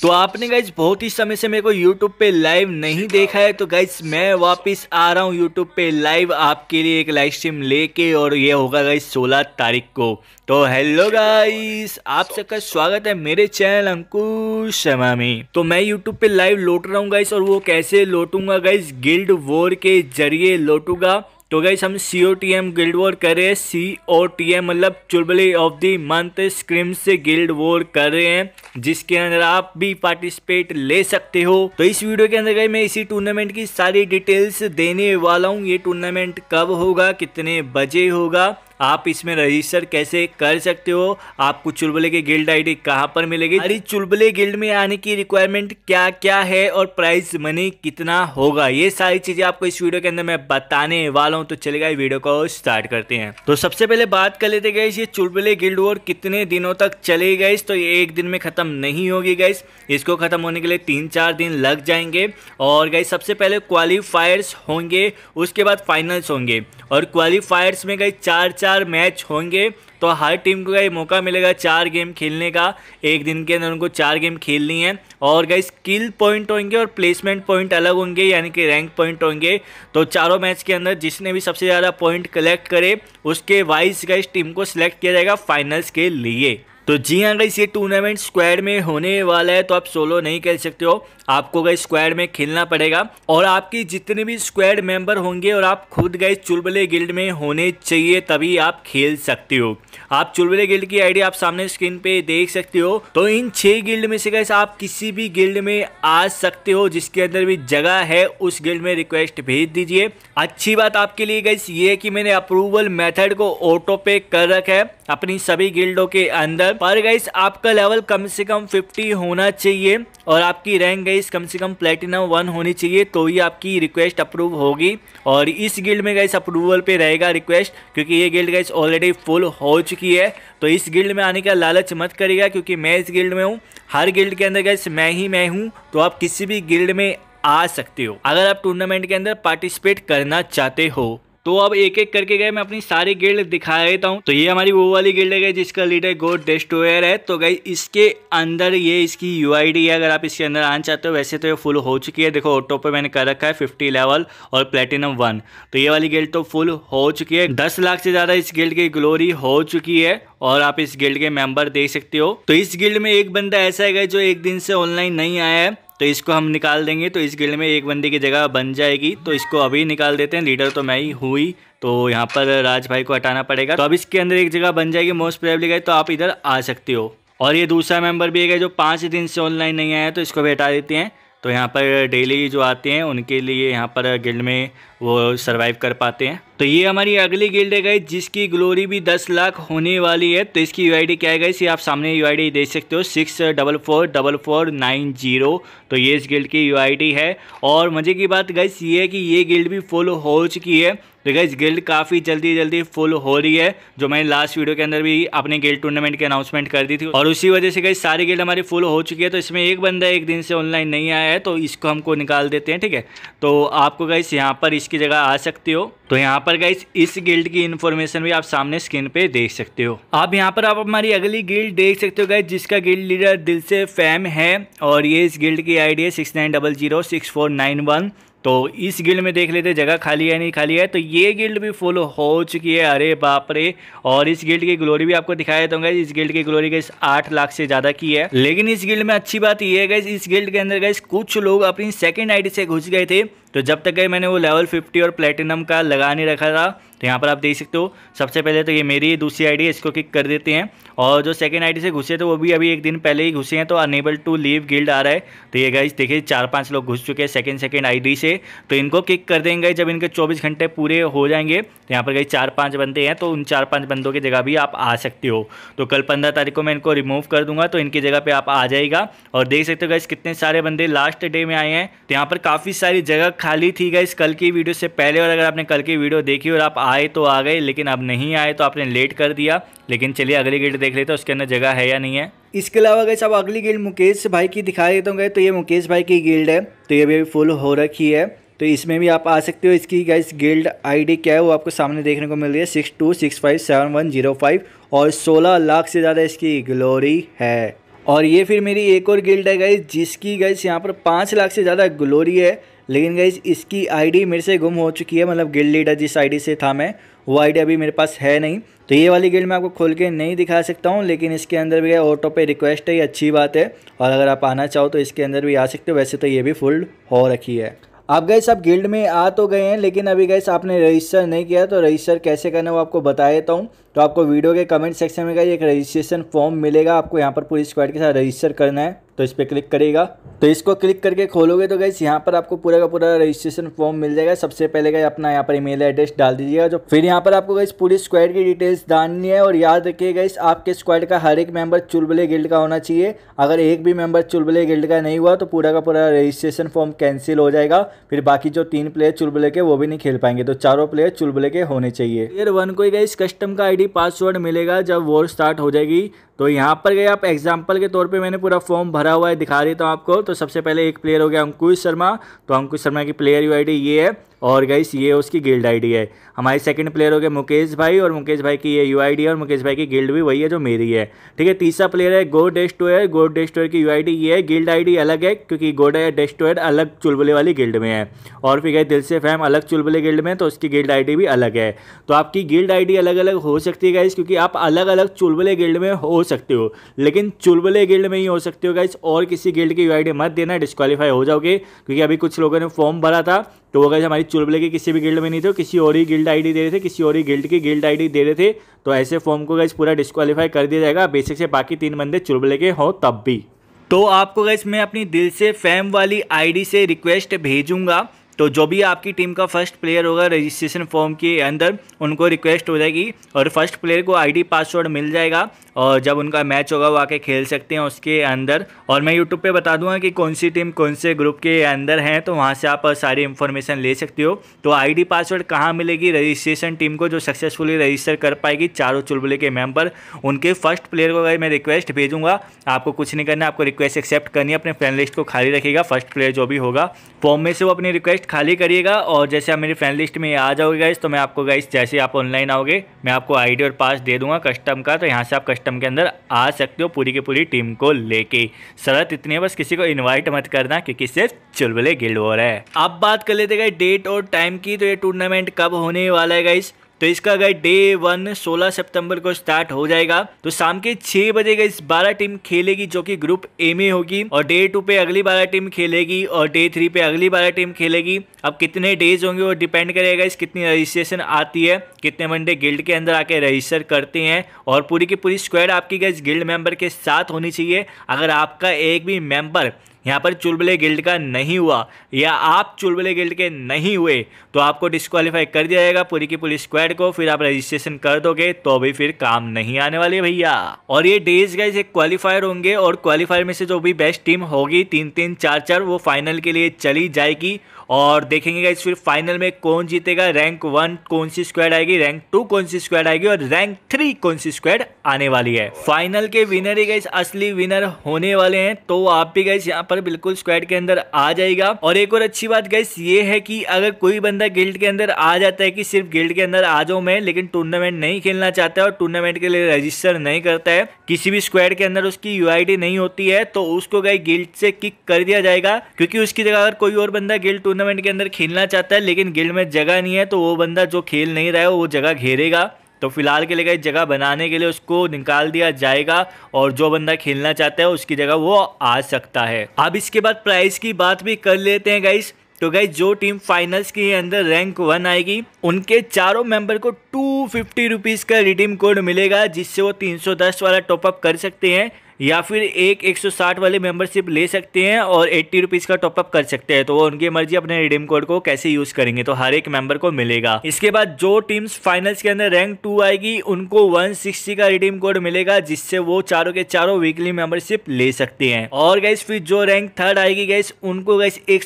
तो आपने गाइज बहुत ही समय से मेरे को यूट्यूब पे लाइव नहीं देखा है हाँ। तो गाइज मैं वापस आ रहा हूँ यूट्यूब पे लाइव आपके लिए एक लाइव स्ट्रीम लेके और ये होगा गाइज 16 तारीख को तो हेलो हाँ, गाइस हाँ, आप सबका स्वागत है मेरे चैनल अंकुश शर्मा में तो मैं यूट्यूब पे लाइव लौट रहा हूँ गाइस और वो कैसे लौटूंगा गाइस गिल्ड वोर के जरिए लौटूंगा तो गई हम C O T M guild war कर रहे हैं सी ओ टी एम मतलब चुलबली ऑफ दी मंथ स्क्रीम से गिल्ड वॉर कर रहे हैं जिसके अंदर आप भी पार्टिसिपेट ले सकते हो तो इस वीडियो के अंदर गए मैं इसी टूर्नामेंट की सारी डिटेल्स देने वाला हूँ ये टूर्नामेंट कब होगा कितने बजे होगा आप इसमें रजिस्टर कैसे कर सकते हो आपको चुलबुले की गिल्ड आईडी कहाँ पर मिलेगी अरे चुलबुले गिल्ड में आने की रिक्वायरमेंट क्या क्या है और प्राइस मनी कितना होगा ये सारी चीज़ें आपको इस वीडियो के अंदर मैं बताने वाला हूँ तो चलेगा वीडियो को स्टार्ट करते हैं तो सबसे पहले बात कर लेते गए ये चुलबुले गिल्ड और कितने दिनों तक चले गई तो ये एक दिन में ख़त्म नहीं होगी गई इसको ख़त्म होने के लिए तीन चार दिन लग जाएंगे और गई सबसे पहले क्वालिफायर्स होंगे उसके बाद फाइनल्स होंगे और क्वालिफायर्स में गई चार चार चार मैच होंगे तो हर टीम को कहीं मौका मिलेगा चार गेम खेलने का एक दिन के अंदर उनको चार गेम खेलनी है और गई स्किल पॉइंट होंगे और प्लेसमेंट पॉइंट अलग होंगे यानी कि रैंक पॉइंट होंगे तो चारों मैच के अंदर जिसने भी सबसे ज़्यादा पॉइंट कलेक्ट करे उसके वाइज गई टीम को सिलेक्ट किया जाएगा फाइनल्स के लिए तो जी हाँ गई ये टूर्नामेंट स्क्वाड में होने वाला है तो आप सोलो नहीं खेल सकते हो आपको गई स्क्वाड में खेलना पड़ेगा और आपकी जितने भी स्क्वाड मेंबर होंगे और आप खुद गए चुलबले गिल्ड में होने चाहिए तभी आप खेल सकते हो आप चुलबले गिल्ड की आईडी आप सामने स्क्रीन पे देख सकते हो तो इन छह गिल्ड में से गए आप किसी भी गिल्ड में आ सकते हो जिसके अंदर भी जगह है उस गिल्ड में रिक्वेस्ट भेज दीजिए अच्छी बात आपके लिए गई ये की कि मैंने अप्रूवल मेथड को ऑटो पे कर रखा है अपनी सभी गिल्डों के अंदर पर गाइस आपका लेवल कम से कम 50 होना चाहिए और आपकी रैंक गाइस कम से कम प्लेटिनम वन होनी चाहिए तो ही आपकी रिक्वेस्ट अप्रूव होगी और इस गिल्ड में गाइस अप्रूवल पे रहेगा रिक्वेस्ट क्योंकि ये गिल्ड गाइस ऑलरेडी फुल हो चुकी है तो इस गिल्ड में आने का लालच मत करेगा क्योंकि मैं इस गिल्ड में हूँ हर गिल्ड के अंदर गाइस मैं ही मैं हूँ तो आप किसी भी गिल्ड में आ सकते हो अगर आप टूर्नामेंट के अंदर पार्टिसिपेट करना चाहते हो तो अब एक एक करके गए मैं अपनी सारी गिल्ड दिखा देता हूँ तो ये हमारी वो वाली गिल्ड है जिसका लीडर गोड डेस्टोयर है तो गई इसके अंदर ये इसकी यू है अगर आप इसके अंदर आना चाहते हो वैसे तो ये फुल हो चुकी है देखो ऑटो पे मैंने कर रखा है फिफ्टी लेवल और प्लेटिनम वन तो ये वाली गिल्ड तो फुल हो चुकी है दस लाख से ज़्यादा इस गिल्ड की ग्लोरी हो चुकी है और आप इस गिल्ड के मेंबर देख सकते हो तो इस गिल्ड में एक बंदा ऐसा है जो एक दिन से ऑनलाइन नहीं आया है तो इसको हम निकाल देंगे तो इस गिल्ड में एक बंदी की जगह बन जाएगी तो इसको अभी निकाल देते हैं लीडर तो मैं ही हुई तो यहाँ पर राज भाई को हटाना पड़ेगा तो अब इसके अंदर एक जगह बन जाएगी मोस्ट प्रेबली गई तो आप इधर आ सकते हो और ये दूसरा मेंबर भी है जो पाँच दिन से ऑनलाइन नहीं आया तो इसको भी हटा देते हैं तो यहाँ पर डेली जो आते हैं उनके लिए यहाँ पर गिल्ड में वो सर्वाइव कर पाते हैं तो ये हमारी अगली गिल्ड है गई जिसकी ग्लोरी भी 10 लाख होने वाली है तो इसकी यू क्या है गई ये आप सामने यू आई देख सकते हो six double four double four nine zero तो ये इस गिल्ड की यू है और मज़े की बात गई ये है कि ये गिल्ड भी फुल हो चुकी है तो गई गिल्ड काफ़ी जल्दी जल्दी फुल हो रही है जो मैंने लास्ट वीडियो के अंदर भी अपने गिल्ड टूर्नामेंट की अनाउंसमेंट कर दी थी और उसी वजह से गई सारी गिल्ड हमारी फुल हो चुकी है तो इसमें एक बंदा एक दिन से ऑनलाइन नहीं आया है तो इसको हमको निकाल देते हैं ठीक है तो आपको गई यहाँ पर इसकी जगह आ सकते हो तो यहाँ पर गाइस इस गिल्ड की इन्फॉर्मेशन भी आप सामने स्क्रीन पे देख सकते हो आप यहाँ पर आप हमारी अगली गिल्ड देख सकते हो गाइस जिसका गिल्ड लीडर दिल से फैम है और ये इस गिल्ड की आई डी है सिक्स तो इस गिल्ड में देख लेते जगह खाली है नहीं खाली है तो ये गिल्ड भी फुल हो चुकी है अरे बाप रे और इस गिल्ड की ग्लोरी भी आपको दिखाया हूँ गाइज इस गिल्ड की ग्लोरी गई आठ लाख से ज़्यादा की है लेकिन इस गिल्ड में अच्छी बात ये है गैस इस गिल्ड के अंदर गैस कुछ लोग अपनी सेकंड आईडी से घुस गए थे तो जब तक गई मैंने वो लेवल फिफ्टी और प्लेटिनम का लगा नहीं रखा था तो यहाँ पर आप देख सकते हो सबसे पहले तो ये मेरी दूसरी आईडी है इसको क्लिक कर देते हैं और जो सेकंड आईडी से घुसे तो वो भी अभी एक दिन पहले ही घुसे हैं तो अनेबल टू लीव गिल्ड आ रहा है तो ये गाइज देखिए चार पाँच लोग घुस चुके हैं सेकंड सेकेंड आई से तो इनको किक कर देंगे जब इनके चौबीस घंटे पूरे हो जाएंगे तो यहाँ पर गई चार पाँच बंदे हैं तो उन चार पाँच बंदों की जगह भी आप आ सकते हो तो कल पंद्रह तारीख को मैं इनको रिमूव कर दूंगा तो इनकी जगह पर आप आ जाएगा और देख सकते हो गाइज कितने सारे बंदे लास्ट डे में आए हैं तो यहाँ पर काफ़ी सारी जगह खाली थी गाइज कल की वीडियो से पहले और अगर आपने कल की वीडियो देखी और आप आए तो आ गए लेकिन अब नहीं आए तो आपने लेट कर दिया लेकिन चलिए अगली गेट देख लेते हैं उसके अंदर जगह है या नहीं है इसके अलावा अगर अब अगली गिल्ड मुकेश भाई की दिखा देता हूँ गए तो ये मुकेश भाई की गिल्ड है तो ये भी फुल हो रखी है तो इसमें भी आप आ सकते हो इसकी गैस गिल्ड आईडी क्या है वो आपको सामने देखने को मिल रही है six two six five seven one zero five और सोलह लाख से ज़्यादा इसकी ग्लोरी है और ये फिर मेरी एक और गिल्ड है गई जिसकी गैस यहाँ पर पाँच लाख से ज़्यादा ग्लोरी है लेकिन गई इसकी आईडी मेरे से गुम हो चुकी है मतलब गिल्ड लीडर जिस आईडी से था मैं वो आईडी अभी मेरे पास है नहीं तो ये वाली गिल्ड मैं आपको खोल के नहीं दिखा सकता हूँ लेकिन इसके अंदर भी ऑटो पे रिक्वेस्ट है ये अच्छी बात है और अगर आप आना चाहो तो इसके अंदर भी आ सकते हो वैसे तो ये भी फुल हो रखी है आप गए आप गिल्ड में आ तो गए हैं लेकिन अभी गैस आपने रजिस्टर नहीं किया तो रजिस्टर कैसे करना है वो आपको बता देता हूँ तो आपको वीडियो के कमेंट सेक्शन में एक रजिस्ट्रेशन फॉर्म मिलेगा आपको यहाँ पर पूरी स्क्वाड के साथ रजिस्टर करना है तो इस पर क्लिक करेगा तो इसको क्लिक करके खोलोगे तो गैस यहाँ पर आपको पूरा का पूरा रजिस्ट्रेशन फॉर्म मिल जाएगा सबसे पहले गए अपना यहाँ पर ईमेल एड्रेस डाल दीजिएगा जो फिर यहाँ पर आपको गैस पूरी स्क्वाड की डिटेल्स डालनी है और याद रखिए गई आपके स्क्वाड का हर एक मेंबर चुलबले गिल्ड का होना चाहिए अगर एक भी मेंबर चुलबले गिल्ड का नहीं हुआ तो पूरा का पूरा रजिस्ट्रेशन फॉर्म कैंसिल हो जाएगा फिर बाकी जो तीन प्लेयर चुलबले के वो भी नहीं खेल पाएंगे तो चारों प्लेयर चुलबले के होने चाहिए फिर वन को गैस कस्टम का आई पासवर्ड मिलेगा जब वॉर स्टार्ट हो जाएगी तो यहाँ पर गए आप एग्जाम्पल के तौर पे मैंने पूरा फॉर्म भरा हुआ है दिखा देता हूँ आपको तो सबसे पहले एक प्लेयर हो गया अंकुश शर्मा तो अंकुश शर्मा की प्लेयर यू आई ये है और गाइस ये उसकी गिल्ड आईडी है हमारे सेकंड प्लेयर हो गए मुकेश भाई और मुकेश भाई की ये यू आई है और मुकेश भाई की गिल्ड भी वही है जो मेरी है ठीक है तीसरा प्लेयर है गो डेस्टोयर गो डेस्टोयर की यू आई ये है गिल्ड आई अलग है क्योंकि गोड या डेस्टोयर अलग चुलबुले वाली गिल्ड में है और फिर गए दिल से फैम अलग चुलबुले गिल्ड में तो उसकी गिल्ड आई भी अलग है तो आपकी गिल्ड आई अलग अलग हो सकती है गाइस क्योंकि आप अलग अलग चुलबुले गिल्ड में हो सकते हो लेकिन चुलबुले गिल्ड में ही हो सकते हो गाइस और किसी गिल्ड की यू मत देना डिस्कालीफाई हो जाओगे क्योंकि अभी कुछ लोगों ने फॉर्म भरा था तो वो गाइस हमारी चुलबुले के किसी भी गिल्ड में नहीं थे किसी और ही गिल्ड आई दे रहे थे किसी और ही गिल्ड की गिल्ड आई दे रहे थे तो ऐसे फॉर्म को गाइस पूरा डिस्कालीफाई कर दिया जाएगा बेसिक से बाकी तीन बंदे चुलबुले के हों तब भी तो आपको गैस मैं अपनी दिल से फैम वाली आईडी से रिक्वेस्ट भेजूंगा तो जो भी आपकी टीम का फर्स्ट प्लेयर होगा रजिस्ट्रेशन फॉर्म के अंदर उनको रिक्वेस्ट हो जाएगी और फर्स्ट प्लेयर को आईडी पासवर्ड मिल जाएगा और जब उनका मैच होगा वो आके खेल सकते हैं उसके अंदर और मैं यूट्यूब पर बता दूंगा कि कौन सी टीम कौन से ग्रुप के अंदर हैं तो वहाँ से आप सारी इन्फॉर्मेशन ले सकते हो तो आईडी पासवर्ड कहाँ मिलेगी रजिस्ट्रेशन टीम को जो सक्सेसफुली रजिस्टर कर पाएगी चारों चुलबुले के मेम्बर उनके फर्स्ट प्लेयर को अगर मैं रिक्वेस्ट भेजूंगा आपको कुछ नहीं करना आपको रिक्वेस्ट एक्सेप्ट करनी है अपने फ्रेंड लिस्ट को खाली रखेगा फर्स्ट प्लेयर जो भी होगा फॉर्म में से वो अपनी रिक्वेस्ट लिस्ट खाली करिएगा और जैसे आप मेरी फ्रेंड लिस्ट में आ जाओगे गाइस तो मैं आपको गाइस जैसे आप ऑनलाइन आओगे मैं आपको आईडी और पास दे दूंगा कस्टम का तो यहाँ से आप कस्टम के अंदर आ सकते हो पूरी की पूरी टीम को लेके शरत इतनी है बस किसी को इन्वाइट मत करना क्योंकि सिर्फ चुलबुले गिल्ड रहा है अब बात कर लेते गाइस डेट और टाइम की तो ये टूर्नामेंट कब होने वाला है गाइस तो इसका अगर डे वन 16 सितंबर को स्टार्ट हो जाएगा तो शाम के छह बजे का इस बारह टीम खेलेगी जो कि ग्रुप ए में होगी और डे टू पे अगली बारह टीम खेलेगी और डे थ्री पे अगली बारह टीम खेलेगी अब कितने डेज होंगे वो डिपेंड करेगा इस कितनी रजिस्ट्रेशन आती है कितने मंडे गिल्ड के अंदर आके रजिस्टर करते हैं और पूरी की पूरी स्क्वाड आपकी गैस गिल्ड मेंबर के साथ होनी चाहिए अगर आपका एक भी मेंबर यहाँ पर चुलबुले गिल्ड का नहीं हुआ या आप चुलबुले गिल्ड के नहीं हुए तो आपको डिस्कालीफाई कर दिया जाएगा पूरी की पूरी स्क्वाड को फिर आप रजिस्ट्रेशन कर दोगे तो भी फिर काम नहीं आने वाले भैया और ये डेज गाइज एक क्वालिफायर होंगे और क्वालिफायर में से जो भी बेस्ट टीम होगी तीन तीन चार चार वो फाइनल के लिए चली जाएगी और देखेंगे गाइस फिर फाइनल में कौन जीतेगा रैंक वन कौन सी स्क्वाड आएगी रैंक टू कौन सी स्क्वाड आएगी और रैंक थ्री कौन सी स्क्वाड आने वाली है फाइनल के विनर ही गाइस असली विनर होने वाले हैं तो आप भी गाइस यहाँ पर बिल्कुल स्क्वाड के अंदर आ जाएगा और एक और अच्छी बात गाइस ये है कि अगर कोई बंदा गिल्ड के अंदर आ जाता है कि सिर्फ गिल्ड के अंदर आ जाऊं मैं लेकिन टूर्नामेंट नहीं खेलना चाहता है और टूर्नामेंट के लिए रजिस्टर नहीं करता है किसी भी स्क्वाड के अंदर उसकी यू नहीं होती है तो उसको गाइस गिल्ड से किक कर दिया जाएगा क्योंकि उसकी जगह अगर कोई और बंदा गिल्ड टूर्नामेंट के अंदर खेलना चाहता है लेकिन गिल्ड में जगह नहीं है तो वो बंदा जो खेल नहीं रहा है वो जगह घेरेगा तो फिलहाल के लिए गई जगह बनाने के लिए उसको निकाल दिया जाएगा और जो बंदा खेलना चाहता है उसकी जगह वो आ सकता है अब इसके बाद प्राइस की बात भी कर लेते हैं गाइस तो गाइस जो टीम फाइनल्स के अंदर रैंक वन आएगी उनके चारों मेंबर को टू फिफ्टी रुपीज़ का रिडीम कोड मिलेगा जिससे वो 310 वाला टॉपअप कर सकते हैं या फिर एक 160 वाले मेंबरशिप ले सकते हैं और एट्टी रुपीज़ का टॉपअप कर सकते हैं तो वो उनकी मर्जी अपने रिडीम कोड को कैसे यूज़ करेंगे तो हर एक मेंबर को मिलेगा इसके बाद जो टीम्स फाइनल्स के अंदर रैंक टू आएगी उनको 160 का रिडीम कोड मिलेगा जिससे वो चारों के चारों वीकली मेंबरशिप ले सकते हैं और गैस फिर जो रैंक थर्ड आएगी गैस उनको गैस एक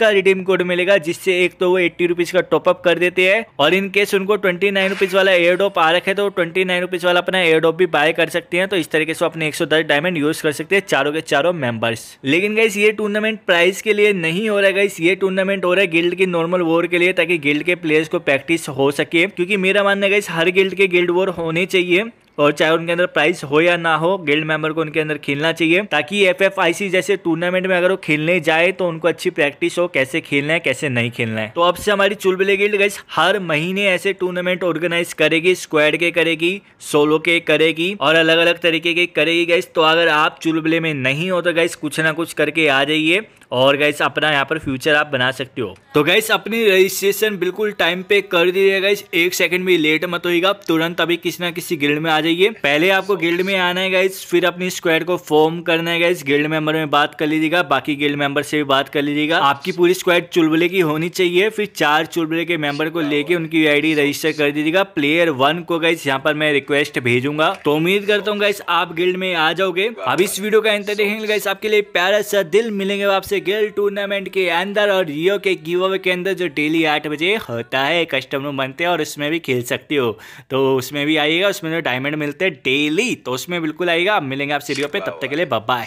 का रिडीम कोड मिलेगा जिससे एक तो वो एट्टी रुपीज का टॉपअप कर देते हैं और इन केस उनको ट्वेंटी नाइन रुपीज वाला एयर डॉप आ रखे तो ट्वेंटी नाइन रुपीज वाला अपना एयर डॉप भी बाय कर सकते हैं तो इस तरीके से अपने एक सौ सत्रह डायमंड यूज कर सकते हैं चारों के चारों मेंबर्स लेकिन गाइस ये टूर्नामेंट प्राइस के लिए नहीं हो रहा है गाइस ये टूर्नामेंट हो रहा है गिल्ड की नॉर्मल वॉर के लिए ताकि गिल्ड के प्लेयर्स को प्रैक्टिस हो सके क्योंकि मेरा मानना है गाइस हर गिल्ड के गिल्ड वॉर होने चाहिए और चाहे उनके अंदर प्राइस हो या ना हो गिल्ड मेंबर को उनके अंदर खेलना चाहिए ताकि एफ एफ आई सी जैसे टूर्नामेंट में अगर वो खेलने जाए तो उनको अच्छी प्रैक्टिस हो कैसे खेलना है कैसे नहीं खेलना है तो अब से हमारी चुलबुले गिल्ड गई हर महीने ऐसे टूर्नामेंट ऑर्गेनाइज करेगी स्क्वाड के करेगी सोलो के करेगी और अलग अलग तरीके के करेगी गई तो अगर आप चुलबुले में नहीं हो तो गई कुछ ना कुछ करके आ जाइए और गाइस अपना यहाँ पर फ्यूचर आप बना सकते हो तो गाइस अपनी रजिस्ट्रेशन बिल्कुल टाइम पे कर दीजिए गाइस एक सेकंड भी लेट मत होगा तुरंत अभी किसी ना किसी गिल्ड में आ जाइए पहले आपको गिल्ड में आना है गाइस फिर अपनी स्क्वाड को फॉर्म करना है गाइस गिल्ड मेंबर में बात कर लीजिएगा बाकी गिल्ड मेंबर से भी बात कर लीजिएगा आपकी पूरी स्क्वाड चुलबुले की होनी चाहिए फिर चार चुलबुले के मेंबर को लेके उनकी आई रजिस्टर कर दीजिएगा प्लेयर वन को गाइस यहाँ पर मैं रिक्वेस्ट भेजूंगा तो उम्मीद करता हूँ गाइस आप गिल्ड में आ जाओगे अब इस वीडियो का इंतजार गाइस आपके लिए प्यारा सा दिल मिलेंगे आपसे से गिल टूर्नामेंट के अंदर और रियो के गिव अवे के अंदर जो डेली आठ बजे होता है कस्टम रूम बनते हैं और उसमें भी खेल सकते हो तो उसमें भी आइएगा उसमें जो डायमंड मिलते हैं डेली तो उसमें बिल्कुल आइएगा मिलेंगे आपसे रियो पे तब तक के लिए बब्बा